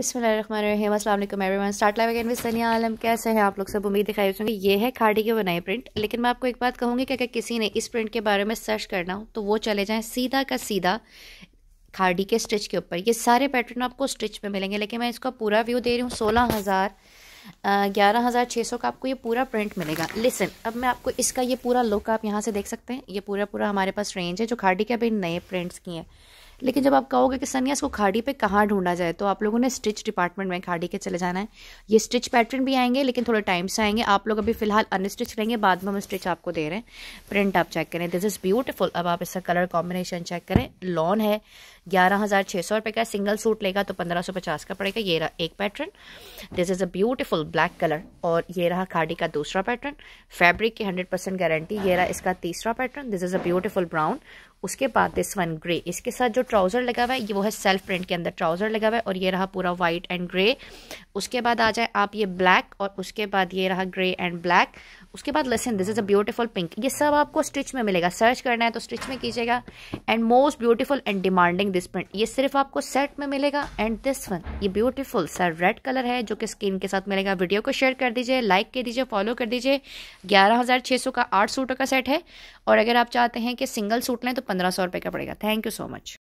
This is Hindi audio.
बिसमीम everyone start live again Alam कैसे हैं आप लोग सब उम्मीद दिखाई होंगे ये है खाड़ी के बनाए प्रिंट लेकिन मैं आपको एक बात कहूँगी कि अगर किसी ने इस प्रिंट के बारे में सर्च करना हो तो वो चले जाएँ सीधा का सीधा खाड़ी के स्टिच के ऊपर ये सारे पैटर्न आपको स्टिच में मिलेंगे लेकिन मैं इसका पूरा व्यू दे रही हूँ सोलह हज़ार ग्यारह हज़ार छः सौ का आपको ये पूरा प्रिंट मिलेगा लिसन अब मैं आपको इसका ये पूरा लुक आप यहाँ से देख सकते हैं ये पूरा पूरा हमारे पास रेंज है जो खाड़ी के अभी नए प्रिंट्स की हैं लेकिन जब आप कहोगे कि सनिया इसको खाड़ी पे कहाँ ढूंढा जाए तो आप लोगों ने स्टिच डिपार्टमेंट में खाड़ी के चले जाना है ये स्टिच पैटर्न भी आएंगे लेकिन थोड़े टाइम से आएंगे आप लोग अभी फिलहाल अनस्टिच रहेंगे बाद में हम स्टिच आपको दे रहे हैं प्रिंट आप चेक करें दिस इज़ ब्यूटिफुल अब आप इसका कलर कॉम्बिनेशन चेक करें लॉन है ग्यारह हज़ार सौ का सिंगल सूट लेगा तो पंद्रह सौ पचास का पड़ेगा ये रहा एक pattern this is a beautiful black colour और ये रहा खाड़ी का दूसरा पैटर्न फैब्रिक की हंड्रेड परसेंट गारंटी ये रहा इसका तीसरा pattern this is a beautiful brown उसके बाद दिस वन ग्रे इसके साथ जो ट्राउज़र लगा हुआ है ये वो है सेल्फ प्रिंट के अंदर ट्राउज़र लगा हुआ है और ये रहा पूरा वाइट एंड ग्रे उसके बाद आ जाए आप ये ब्लैक और उसके बाद ये रहा ग्रे एंड ब्लैक उसके बाद लेसन this is a beautiful pink ये सब आपको स्टिच में मिलेगा सर्च करना है तो स्टिच में कीजिएगा and most beautiful and demanding this print ये सिर्फ आपको सेट में मिलेगा एंड दिस वन ये ब्यूटीफुल सर रेड कलर है जो कि स्किन के साथ मिलेगा वीडियो को शेयर कर दीजिए लाइक कर दीजिए फॉलो कर दीजिए ग्यारह हज़ार सौ का आठ सूटों का सेट है और अगर आप चाहते हैं कि सिंगल सूट लें तो पंद्रह सौ रुपये का पड़ेगा थैंक यू सो मच